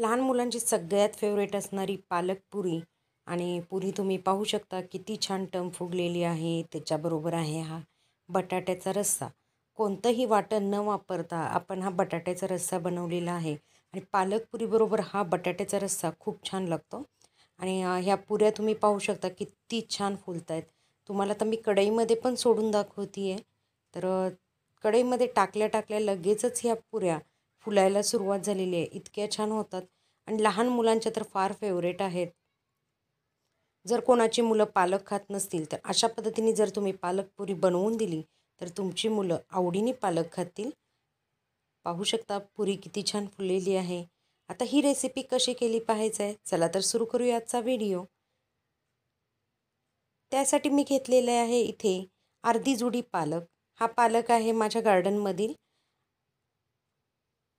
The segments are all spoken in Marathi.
लहान मुलांची सगळ्यात फेवरेट असणारी पालकपुरी आणि पुरी तुम्ही पाहू शकता किती छान टम फुगलेली आहे त्याच्याबरोबर आहे हा बटाट्याचा रस्सा कोणतंही वाटण न वापरता आपण हा बटाट्याचा रस्सा बनवलेला आहे आणि पालकपुरीबरोबर हा बटाट्याचा रस्सा खूप छान लागतो आणि ह्या पुऱ्या तुम्ही पाहू शकता किती छान फुलत आहेत तुम्हाला तर मी कढईमध्ये पण सोडून दाखवती आहे तर कढईमध्ये टाकल्या टाकल्या लगेचच ह्या पुऱ्या फुलायला सुरुवात झालेली आहे इतक्या छान होतात आणि लहान मुलांच्या तर फार फेवरेट आहेत जर कोणाची मुलं पालक खात नसतील तर अशा पद्धतीने जर तुम्ही पालकपुरी बनवून दिली तर तुमची मुलं आवडीने पालक खातील पाहू शकता पुरी किती छान फुललेली आहे आता ही रेसिपी कशी केली पाहायचं आहे चला तर सुरू करूया आजचा व्हिडिओ त्यासाठी मी घेतलेले आहे इथे अर्धी जुडी पालक हा पालक आहे माझ्या गार्डनमधील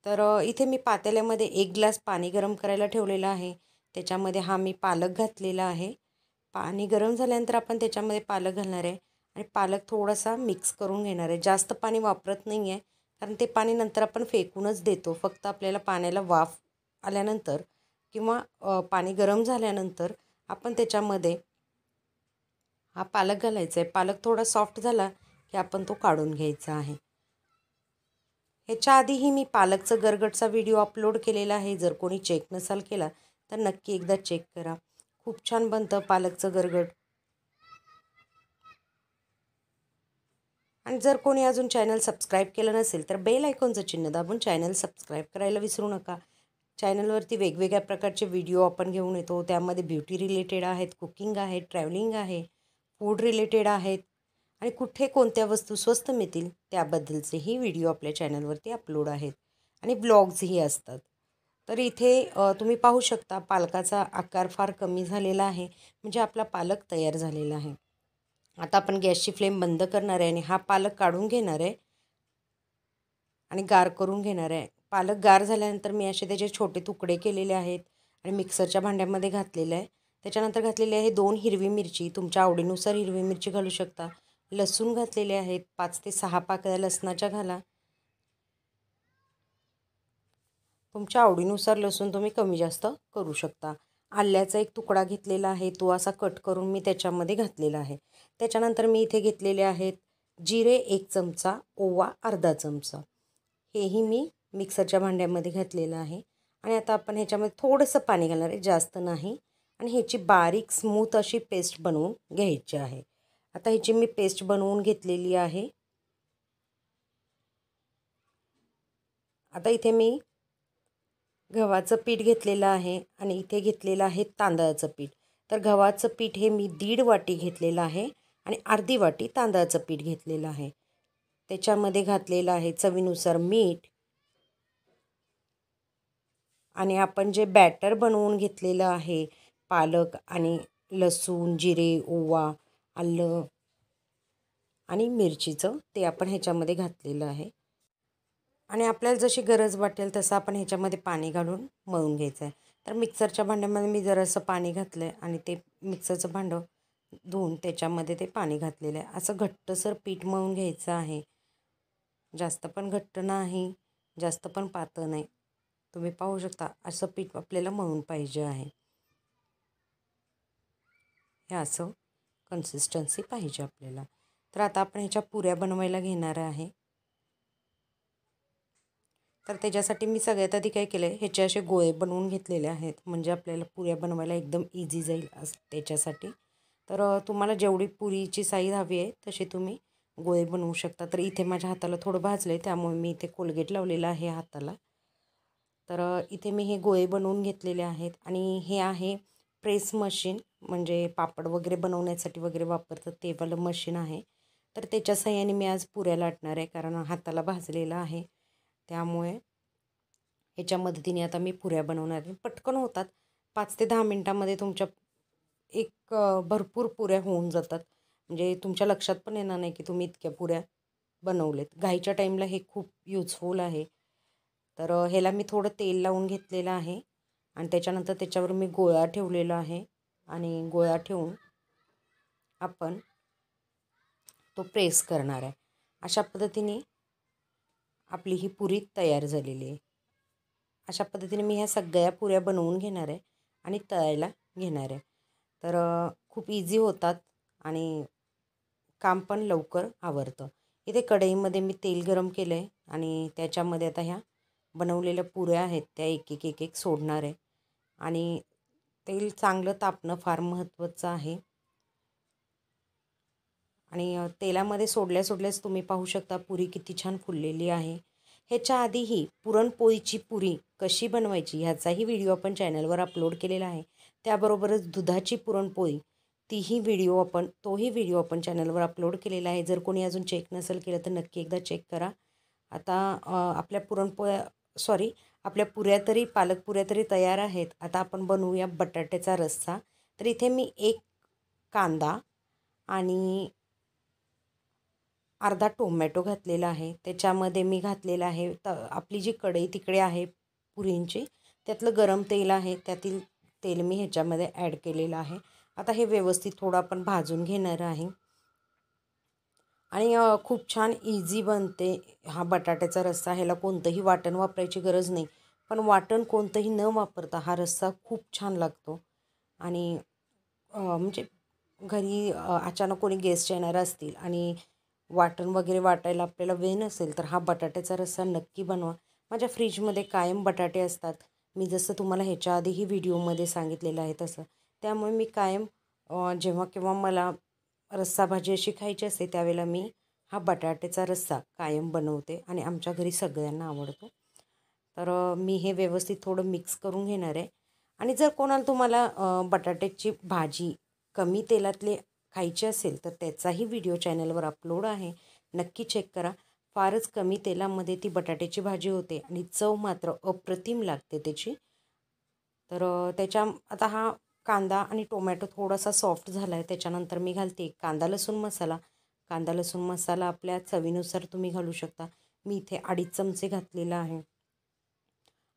तर इथे मी पातेल्यामध्ये एक ग्लास पाणी गरम करायला ठेवलेलं आहे त्याच्यामध्ये हा मी पालक घातलेला आहे पाणी गरम झाल्यानंतर आपण त्याच्यामध्ये पालक घालणार आहे आणि पालक थोडासा मिक्स करून घेणार आहे जास्त पाणी वापरत नाही आहे कारण ते पाणी नंतर आपण फेकूनच देतो फक्त आपल्याला पाण्याला वाफ आल्यानंतर किंवा पाणी गरम झाल्यानंतर आपण त्याच्यामध्ये हा पालक घालायचा आहे पालक थोडा सॉफ्ट झाला की आपण तो काढून घ्यायचा आहे ह्याच्या आधीही मी पालकचं गरगटचा व्हिडिओ अपलोड केलेला आहे जर कोणी चेक नसाल केला तर नक्की एकदा चेक करा खूप छान बनतं पालकचं गरगट आणि जर कोणी अजून चॅनल सबस्क्राईब केलं नसेल तर बेल आयकॉनचं चिन्ह दाबून चॅनल सबस्क्राईब करायला विसरू नका चॅनलवरती वेगवेगळ्या प्रकारचे व्हिडिओ आपण घेऊन येतो त्यामध्ये ब्युटी रिलेटेड आहेत कुकिंग आहे ट्रॅव्हलिंग आहे फूड रिलेटेड आहेत आणि कुठे कोणत्या वस्तू स्वस्त मिळतील त्याबद्दलचेही व्हिडिओ आपल्या चॅनलवरती अपलोड आहेत आणि ब्लॉग्सही असतात तर इथे तुम्ही पाहू शकता पालकाचा आकार फार कमी झालेला आहे म्हणजे आपला पालक तयार झालेला आहे आता आपण गॅसची फ्लेम बंद करणार आहे आणि हा पालक काढून घेणार आहे आणि गार करून घेणार आहे पालक गार झाल्यानंतर मी असे त्याचे छोटे तुकडे केलेले आहेत आणि मिक्सरच्या भांड्यामध्ये घातलेलं आहे त्याच्यानंतर घातलेले आहे दोन हिरवी मिरची तुमच्या आवडीनुसार हिरवी मिरची घालू शकता लसूण घातलेले आहेत पाच ते सहा पाकळ्या लसणाच्या घाला तुमच्या आवडीनुसार लसूण तुम्ही कमी जास्त करू शकता आल्याचा एक तुकडा घेतलेला आहे तो असा कट करून मी त्याच्यामध्ये घातलेला आहे त्याच्यानंतर मी इथे घेतलेले आहेत जिरे एक चमचा ओवा अर्धा चमचा हेही मी मिक्सरच्या भांड्यामध्ये घातलेलं आहे आणि आता आपण ह्याच्यामध्ये थोडंसं पाणी घालणार आहे जास्त नाही आणि ह्याची बारीक स्मूथ अशी पेस्ट बनवून घ्यायची आहे आता हिची मी पेस्ट बनवून घेतलेली आहे आता इथे मी गव्हाचं पीठ घेतलेलं आहे आणि इथे घेतलेलं आहे तांदळाचं पीठ तर गव्हाचं पीठ हे मी दीड वाटी घेतलेलं आहे आणि अर्धी वाटी तांदळाचं पीठ घेतलेलं आहे त्याच्यामध्ये घातलेलं आहे चवीनुसार मीठ आणि आपण जे बॅटर बनवून घेतलेलं आहे पालक आणि लसूण जिरे ओवा आलं आणि मिरचीचं ते आपण ह्याच्यामध्ये घातलेलं आहे आणि आपल्याला जशी गरज वाटेल तसं आपण ह्याच्यामध्ये पाणी घालून मळून घ्यायचं आहे तर मिक्सरच्या भांड्यामध्ये मी जरासं पाणी घातलं आहे आणि ते मिक्सरचं भांडं धुवून त्याच्यामध्ये ते पाणी घातलेलं आहे असं घट्टसर पीठ मळून घ्यायचं आहे जास्त पण घट्ट नाही जास्त पण पातळ नाही तुम्ही पाहू शकता असं पीठ आपल्याला मळून पाहिजे आहे हे असं कन्सिस्टन्सी पाहिजे आपल्याला तर आता आपण ह्याच्या पुऱ्या बनवायला घेणार आहे तर त्याच्यासाठी मी सगळ्यात आधी काय केलं आहे ह्याचे असे गोळे बनवून घेतलेले आहेत म्हणजे आपल्याला पुऱ्या बनवायला एकदम इझी जाईल अस त्याच्यासाठी तर तुम्हाला जेवढी पुरीची साईज हवी आहे तशी तुम्ही गोळे बनवू शकता तर इथे माझ्या हाताला थोडं भाजलं आहे त्यामुळे मी इथे कोलगेट लावलेलं आहे हाताला तर इथे मी हे गोळे बनवून घेतलेले आहेत आणि हे आहे प्रेस मशीन म्हणजे पापड वगैरे बनवण्यासाठी वगैरे वापरतं तेवालं मशीन आहे तर त्याच्या साह्याने मी आज पुऱ्या लाटणार आहे कारण हाताला भाजलेलं आहे त्यामुळे ह्याच्या मदतीने आता मी पुऱ्या बनवणार आहे पटकन होतात पाच ते दहा मिनटामध्ये तुमच्या एक भरपूर पुऱ्या होऊन जातात म्हणजे तुमच्या लक्षात पण येणार नाही की तुम्ही इतक्या पुऱ्या बनवलेत घाईच्या टाईमला हे खूप युजफुल आहे तर ह्याला मी थोडं तेल लावून घेतलेलं आहे आणि त्याच्यानंतर त्याच्यावर मी गोळा ठेवलेला आहे आणि गोळा ठेवून आपण तो प्रेस करणार आहे अशा पद्धतीने आपली ही पुरी तयार झालेली आहे अशा पद्धतीने मी ह्या सगळ्या पुऱ्या बनवून घेणार आहे आणि तळायला घेणार आहे तर खूप इझी होतात आणि काम पण लवकर आवरतं इथे कढईमध्ये मी तेल गरम केलं आहे आणि त्याच्यामध्ये आता ह्या बनवलेल्या पुऱ्या आहेत त्या एक एक एक एक सोडणार आहे आणि तेल चांगलं तापणं फार महत्त्वाचं आहे आणि तेलामध्ये सोडल्या सोडल्यास तुम्ही पाहू शकता पुरी किती छान फुललेली आहे ह्याच्या आधीही पुरणपोळीची पुरी कशी बनवायची ह्याचाही व्हिडिओ आपण चॅनलवर अपलोड केलेला आहे त्याबरोबरच दुधाची पुरणपोळी तीही व्हिडिओ आपण तोही व्हिडिओ आपण चॅनलवर अपलोड केलेला आहे जर कोणी अजून चेक नसेल केलं तर नक्की एकदा चेक करा आता आपल्या पुरणपोळ्या सॉरी आपल्या पुऱ्या तरी पालक पुऱ्या तरी तयार आहेत आता आपण बनवूया बटाट्याचा रस्सा तर इथे मी एक कांदा आणि अर्धा टोमॅटो घातलेला आहे त्याच्यामध्ये मी घातलेला आहे त आपली जी कढई तिकडे आहे पुरींची त्यातलं गरम तेल आहे त्यातील तेल मी ह्याच्यामध्ये ॲड केलेलं आहे आता हे व्यवस्थित थोडं आपण भाजून घेणार आहे आणि खूप छान इझी बनते हा बटाट्याचा रस्सा ह्याला कोणतंही वाटण वापरायची गरज नाही पण वाटण कोणतंही न वापरता हा रस्सा खूप छान लागतो आणि म्हणजे घरी अचानक कोणी गेस्ट येणार असतील आणि वाटण वगैरे वाटायला आपल्याला वेळ नसेल तर हा बटाट्याचा रस्सा नक्की बनवा माझ्या फ्रीजमध्ये कायम बटाटे असतात मी जसं तुम्हाला ह्याच्या आधीही व्हिडिओमध्ये सांगितलेलं आहे तसं त्यामुळे मी कायम जेव्हा केव्हा मला रस्सा भाजी अशी खायची असते त्यावेळेला मी हा बटाट्याचा रस्सा कायम बनवते आणि आमच्या घरी सगळ्यांना आवडतो तर मी हे व्यवस्थित थोडं मिक्स करून घेणार आहे आणि जर कोणाला तुम्हाला बटाट्याची भाजी कमी तेलातले खायची असेल तर त्याचाही व्हिडिओ चॅनलवर अपलोड आहे नक्की चेक करा फारच कमी तेलामध्ये ती बटाट्याची भाजी होते आणि चव मात्र अप्रतिम लागते त्याची तर त्याच्या आता हा कांदा आणि टोमॅटो थोडासा सॉफ्ट झाला आहे त्याच्यानंतर मी घालते कांदा लसूण मसाला कांदा लसूण मसाला आपल्या चवीनुसार तुम्ही घालू शकता मी इथे अडीच चमचे घातलेला आहे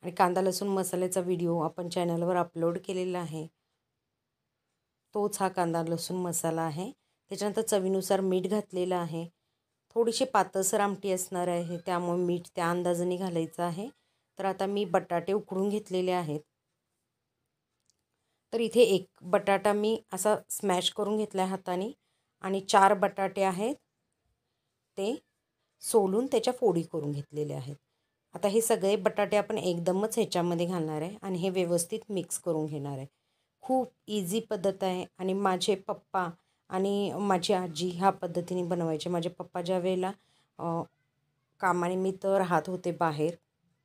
आणि कांदा लसूण मसाल्याचा व्हिडिओ आपण चॅनलवर अपलोड केलेला आहे तोच हा कांदा लसूण मसाला आहे त्याच्यानंतर चवीनुसार मीठ घातलेलं आहे थोडीशी पातळसर आमटी असणार आहे त्यामुळे मीठ त्या अंदाजाने घालायचं आहे तर आता मी बटाटे उकडून घेतलेले आहेत तर इथे एक बटाटा मी असा स्मॅश करून घेतला आहे हाताने आणि चार बटाटे आहेत ते सोलून त्याच्या फोडी करून घेतलेले आहेत आता हे सगळे बटाटे आपण एकदमच ह्याच्यामध्ये घालणार आहे आणि हे व्यवस्थित मिक्स करून घेणार आहे खूप इझी पद्धत आहे आणि माझे पप्पा आणि माझी आजी ह्या पद्धतीने बनवायचे माझे पप्पा ज्या वेळेला कामानिमित्त राहत होते बाहेर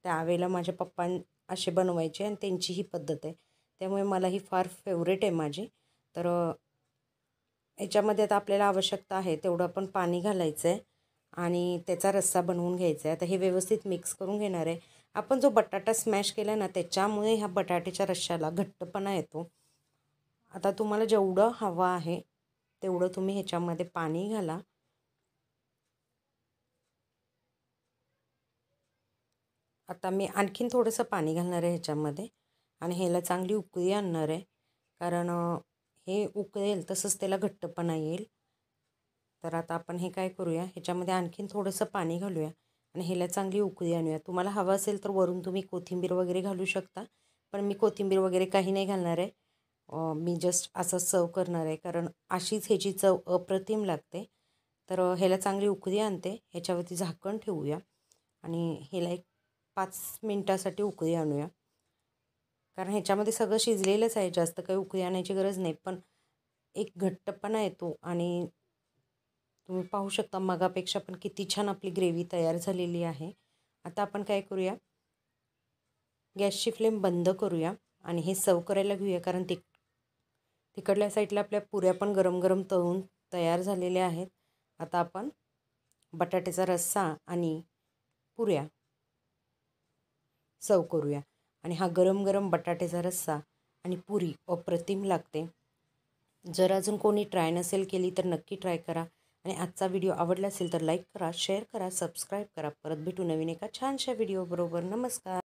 त्यावेळेला माझ्या पप्पा असे बनवायचे आणि त्यांची ही पद्धत आहे त्यामुळे मला ही फार फेवरेट आहे माझी तर याच्यामध्ये आता आपल्याला आवश्यकता आहे तेवढं आपण पाणी घालायचं आहे आणि त्याचा रस्सा बनवून घ्यायचा आहे आता हे व्यवस्थित मिक्स करून घेणार आहे आपण जो बटाटा स्मॅश केला ना त्याच्यामुळे ह्या बटाट्याच्या रश्श्याला घट्टपणा येतो आता तुम्हाला जेवढं हवं आहे तेवढं तुम्ही ह्याच्यामध्ये पाणी घाला आता मी आणखीन थोडंसं पाणी घालणार आहे ह्याच्यामध्ये आणि ह्याला चांगली उकळी आणणार आहे कारण हे उकळेल तसंच त्याला घट्टपणा येईल तर आता आपण हे काय करूया ह्याच्यामध्ये आणखीन थोडंसं पाणी घालूया आणि ह्याला चांगली उकळी आणूया तुम्हाला हवं असेल तर वरून तुम्ही कोथिंबीर वगैरे घालू शकता पण मी कोथिंबीर वगैरे काही नाही घालणार आहे मी जस्ट असं सर्व करणार आहे कारण अशीच ह्याची चव अप्रतिम लागते तर ह्याला चांगली उकळी आणते ह्याच्यावरती झाकण ठेवूया आणि ह्याला एक पाच मिनटासाठी उकळी आणूया कारण ह्याच्यामध्ये सगळं शिजलेलंच आहे जास्त काही उकळी आणायची गरज नाही पण एक घट्टपणा येतो आणि तुम्ही पाहू शकता मगापेक्षा पण किती छान आपली ग्रेव्ही तयार झालेली आहे आता आपण काय करूया गॅसची फ्लेम बंद करूया आणि हे सर्व करायला घेऊया कारण तिक तिकडल्या साईडला आपल्या पुऱ्या पण गरम गरम तळून तयार झालेल्या आहेत आता आपण बटाट्याचा रस्सा आणि पुऱ्या सर्व करूया आणि हा गरम गरम बटाट्याचा रस्सा आणि पुरी अप्रतिम लागते जर अजून कोणी ट्राय नसेल केली तर नक्की ट्राय करा आणि आजचा व्हिडिओ आवडला असेल तर लाईक करा शेअर करा सबस्क्राईब करा परत भेटू नवीन एका छानशा व्हिडिओबरोबर नमस्कार